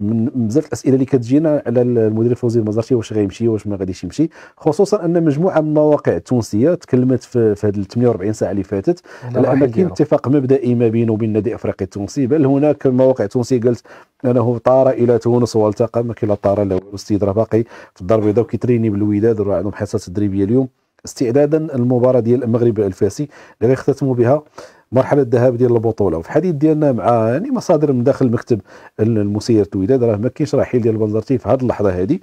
من بزاف الاسئله اللي كتجينا على المدير الفوزي المزرشي واش غيمشي واش ما غاديش يمشي خصوصا ان مجموعه من المواقع التونسيه تكلمت في, في هذه 48 ساعه اللي فاتت على كاين اتفاق مبدئي ما بينه وبين النادي الافريقي التونسي بل هناك مواقع تونسيه قالت انه طار الى تونس والتقى ما كاين لا طار لا والو السيد راه باقي في الدار البيضاء وكيتريني بالوداد راه عندهم حصه تدريبيه اليوم استعدادا للمباراه ديال المغرب الفاسي اللي غيختتموا بها المرحله الذهبيه ديال البطوله وفي الحديث ديالنا مع يعني مصادر من داخل مكتب المسير الوداد راه ما كاينش رحيل ديال بنزرتي في هذه اللحظه هذه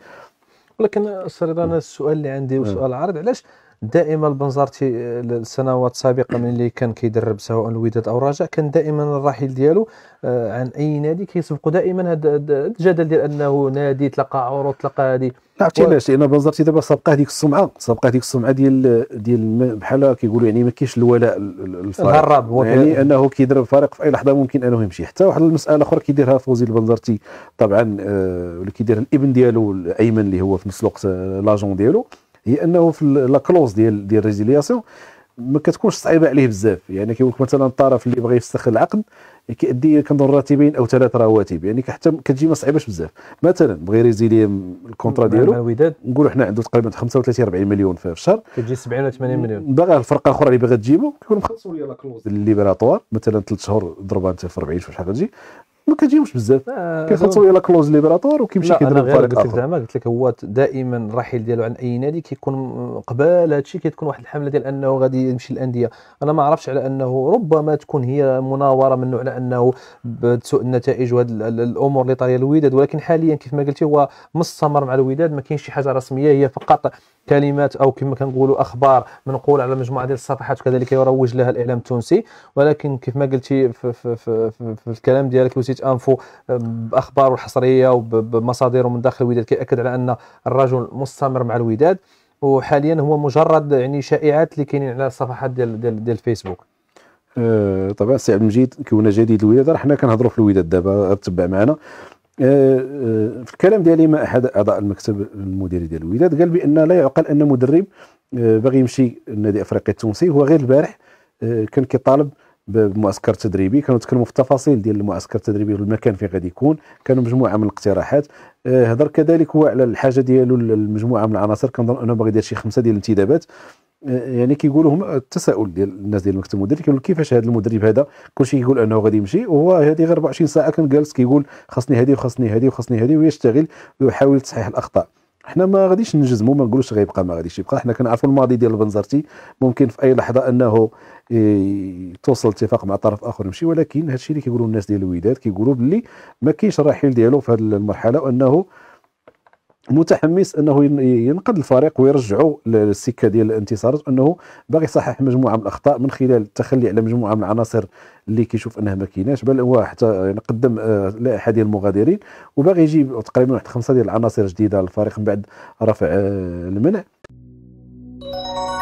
ولكن استاذ رضا انا السؤال اللي عندي آه. وسؤال عارض علاش دائما البنزرتي السنوات آه، السابقه من اللي كان كيدرب سواء الوداد او الرجاء كان دائما الرحيل ديالو آه، عن اي نادي كيسبقوا دائما هذا الجدل ديال انه نادي تلقى عروض تلقى هذه عرفتي علاش لان بنزرتي دابا سبقه هذيك السمعه سبقه هذيك السمعه ديال ديال بحال كيقولوا يعني ما كاينش الولاء الفريق يعني انه كيدرب فريق في اي لحظه ممكن انه يمشي حتى واحد المساله اخرى كيديرها فوزي البنزرتي طبعا آه، اللي كيديرها الابن ديالو الايمن اللي هو في نفس الوقت لاجون ديالو هي انه في لا كلوز ديال ديال ريزيلياسيون ما كتكونش صعيبه عليه بزاف يعني كيقول لك مثلا الطرف اللي بغى يفسخ العقد كيأدي كنظن راتبين او ثلاث رواتب يعني حتى كتجي ما صعيباش بزاف مثلا بغى يريزيلي الكونترا ديالو نقولوا حنا عنده تقريبا 35 40 مليون في الشهر كتجي 70 ولا 80 مليون باغا الفرقه اخرى اللي باغا تجيبو كيكون مخلصوا ليا لا كلوز الليبراتوار مثلا ثلاث شهور ضربها انت في 40 شحال غتجي ما كتجيوش بزاف آه، كيخلصوا الى كلوز ليبراتور وكيمشي كيدير فريق قلت لك زعما قلت لك هو دائما الرحيل ديالو عن اي نادي كيكون قبل هادشي كتكون واحد الحمله ديال انه غادي يمشي للانديه انا ما عرفتش على انه ربما تكون هي مناوره نوع على انه بسوء النتائج وهاد الامور اللي طاريه الوداد ولكن حاليا كيف ما قلتي هو مستمر مع الوداد ما كاينش شي حاجه رسميه هي فقط كلمات او كما كنقولوا اخبار منقوله على مجموعه ديال الصفحات وكذلك يروج لها الاعلام التونسي ولكن كيف ما قلتي في, في, في, في, في الكلام ديالك وسيت انفو آه، باخبار الحصريه وبمصادر من داخل الوداد كياكد على ان الرجل مستمر مع الوداد وحاليا هو مجرد يعني شائعات اللي كاينين على الصفحات ديال ديال, ديال الفيسبوك آه، طبعا سي عبد المجيد كون جديد الوداد راه حنا كنهضروا في الوداد دابا تبع معنا آه، آه، في الكلام ديالي مع احد اعضاء المكتب المديري ديال الوداد قال بان لا يعقل ان مدرب آه، باغي يمشي النادي الافريقي التونسي هو غير البارح كان كيطالب بمعسكر تدريبي كانوا تكلموا في التفاصيل ديال المعسكر التدريبي والمكان فين غادي يكون كانوا مجموعه من الاقتراحات هضر كذلك هو على الحاجه ديالو لمجموعه من العناصر كنظن انه باغي يدير شي خمسه ديال الانتدابات يعني كيقولوا هما التساؤل ديال الناس ديال مكتب المدرب كيقول كيفاش هذا المدرب هذا كلشي كيقول انه غادي يمشي وهو هذه غير 24 ساعه كان جالس كيقول خاصني هذه وخاصني هذه وخاصني هذه ويشتغل ويحاول تصحيح الاخطاء حنا ما غاديش نجزمو ما نقولوش غيبقى ما غاديش يبقى حنا كنعرفوا الماضي ديال البنزرتي ممكن في اي لحظه انه توصل اتفاق مع طرف اخر يمشي ولكن هادشي اللي كيقولوا الناس ديال الوداد كيقولوا باللي ما كاينش الرحيل ديالو في هذه المرحله وانه متحمس انه ينقذ الفريق ويرجعوا للسكه ديال الانتصارات انه باغي يصحح مجموعه من الاخطاء من خلال التخلي على مجموعه من العناصر اللي كيشوف انها ما كايناش بل هو حتى قدم آه، لائحه ديال المغادرين وباغي يجيب تقريبا واحد خمسه ديال العناصر جديده للفريق من بعد رفع آه، المنع